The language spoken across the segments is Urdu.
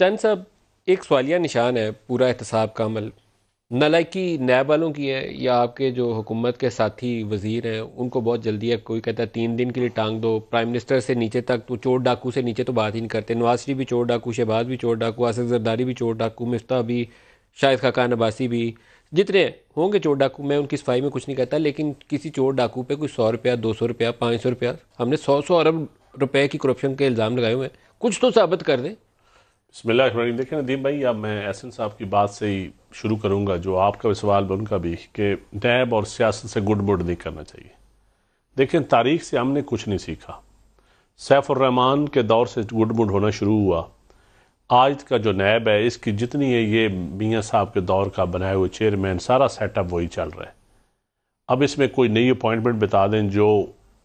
چند صاحب ایک سوالیہ نشان ہے پورا احتساب کا عمل نالائکی نیب والوں کی ہے یا آپ کے جو حکومت کے ساتھی وزیر ہیں ان کو بہت جلدی ہے کوئی کہتا ہے تین دن کے لیے ٹانگ دو پرائم منسٹر سے نیچے تک تو چور ڈاکو سے نیچے تو بات ہی نہیں کرتے نواز شریف بھی چور ڈاکو شہباز بھی چور ڈاکو آصف زرداری بھی چور ڈاکو مفتا بھی شاہد خاقان عباسی بھی جتنے ہوں گے چور ڈاکو میں ان کی صفائی میں کچھ نہیں کہتا لیکن کسی چور ڈاکو پہ کوئی سو روپیہ دو سو روپیہ پانچ سو روپیہ ہم نے سو سو ارب روپئے کی کرپشن کے الزام لگائے ہوئے ہیں کچھ تو ثابت کر دیں بسم اللہ الرحمن الرحیم دیکھیں ندیم بھائی اب میں ایسن صاحب کی بات سے ہی شروع کروں گا جو آپ کا بھی سوال بھی ان کا بھی کہ نیب اور سیاست سے گڈ بڈ نہیں کرنا چاہیے دیکھیں تاریخ سے ہم نے کچھ نہیں سیکھا سیف الرحمن کے دور سے گڈ بڈ ہونا شروع ہوا آج کا جو نیب ہے اس کی جتنی ہے یہ میاں صاحب کے دور کا بنائے ہوئے چیئرمین سارا سیٹ اپ وہی چل رہا ہے اب اس میں کوئی نئی اپوائنٹمنٹ بتا دیں جو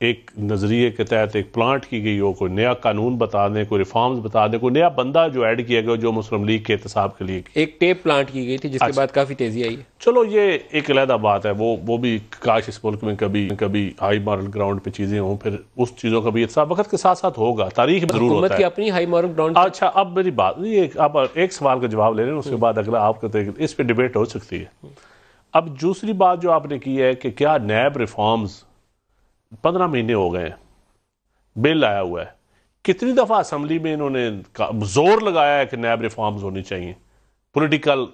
ایک نظریے کے تحت ایک پلانٹ کی گئی ہو کوئی نیا قانون بتا دیں کوئی ریفارمز بتا دیں کوئی نیا بندہ جو ایڈ کیا گیا جو مسلم لیگ کے احتساب کے لیے ایک ٹیپ پلانٹ کی گئی تھی جس کے اچھا۔ بعد کافی تیزی آئی ہے چلو یہ ایک علیحدہ بات ہے وہ وہ بھی کاش اس ملک میں کبھی کبھی ہائی مارل گراؤنڈ پہ چیزیں ہوں پھر اس چیزوں کا بھی وقت کے ساتھ ساتھ ہوگا تاریخ میں اپنی ہائی مارل گراؤنڈ اچھا اب میری بات یہ ایک سوال کا جواب لے رہے ہیں اس کے بعد اگلا آپ کا اس پہ ڈبیٹ ہو سکتی ہے اب دوسری بات جو آپ نے کی ہے کہ کیا نیب ریفارمز پندرہ مہینے ہو گئے بل آیا ہوا ہے کتنی دفعہ اسمبلی میں انہوں نے زور لگایا ہے کہ نیب ریفارمز ہونی چاہیے پولیٹیکل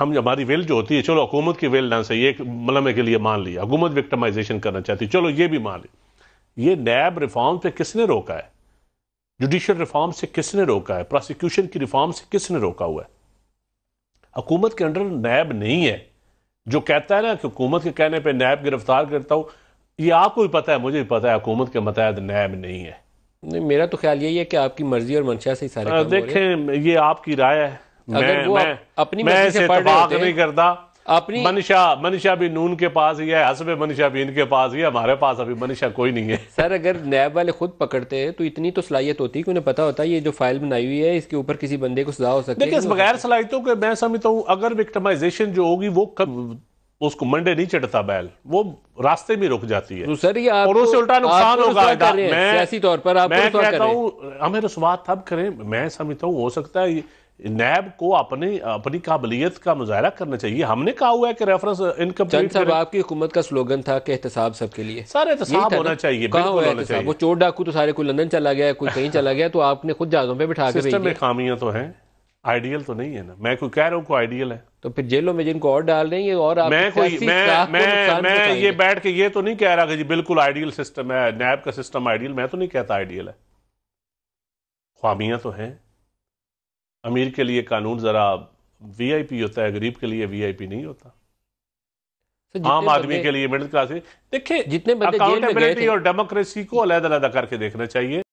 ہم ہماری ویل جو ہوتی ہے چلو حکومت کی ویل نہ صحیح ملمے کے لیے مان لی حکومت وکٹمائزیشن کرنا چاہتی چلو یہ بھی مان لی یہ نیب ریفارم پہ کس نے روکا ہے جوڈیشل ریفارم سے کس نے روکا ہے پروسیکیوشن کی ریفارم سے کس نے روکا ہوا ہے حکومت کے انڈر نیب نہیں ہے جو کہتا ہے نا کہ حکومت کے کہنے پہ نیب گرفتار کرتا ہوں یہ آپ کو بھی پتہ ہے مجھے بھی پتہ ہے حکومت کے متحد نیب نہیں ہے نہیں میرا تو خیال یہی ہے کہ آپ کی مرضی اور منشا سے ہی سارے دیکھیں یہ آپ کی رائے ہے میں اپنی میں سے اتفاق نہیں کرتا اپنی منشا منشا بھی نون کے پاس ہی ہے حسب منشا بھی ان کے پاس ہی ہے ہمارے پاس ابھی منشا کوئی نہیں ہے سر اگر نیب والے خود پکڑتے ہیں تو اتنی تو صلاحیت ہوتی کہ انہیں پتا ہوتا یہ جو فائل بنائی ہوئی ہے اس کے اوپر کسی بندے کو سزا ہو سکتی ہے بغیر صلاحیتوں کے میں سمجھتا ہوں اگر وکٹمائزیشن جو ہوگی وہ اس کو منڈے نہیں چڑھتا بیل وہ راستے میں رک جاتی ہے اور اس سے الٹا نقصان ہوگا ہو کریں میں سمجھتا ہوں ہو سکتا ہے نیب کو اپنی اپنی قابلیت کا مظاہرہ کرنا چاہیے ہم نے کہا ہوا ہے کہ ریفرنس صاحب آپ کی حکومت کا سلوگن تھا کہ احتساب سب کے لیے سارے احتساب ہونا چاہیے کہاں احتساب وہ چوڑ ڈاکو تو سارے کوئی لندن چلا گیا کوئی کہیں چلا گیا تو آپ نے خود جازوں پہ بٹھا سسٹم میں خامیاں تو ہیں آئیڈیل تو نہیں ہے نا میں کوئی کہہ رہا ہوں کوئی آئیڈیل ہے تو پھر جیلوں میں جن کو اور ڈال رہے ہیں اور میں یہ بیٹھ کے یہ تو نہیں کہہ رہا کہ جی آئیڈیل سسٹم ہے نیب کا سسٹم آئیڈیل میں تو نہیں کہتا آئیڈیل ہے خوابیاں تو ہیں امیر کے لیے قانون ذرا وی آئی پی ہوتا ہے غریب کے لیے وی آئی پی نہیں ہوتا عام آدمی کے لیے مڈل کلاس دیکھیں دیکھئے جتنے اور ڈیموکریسی کو علیحدہ علیحدہ کر کے دیکھنا چاہیے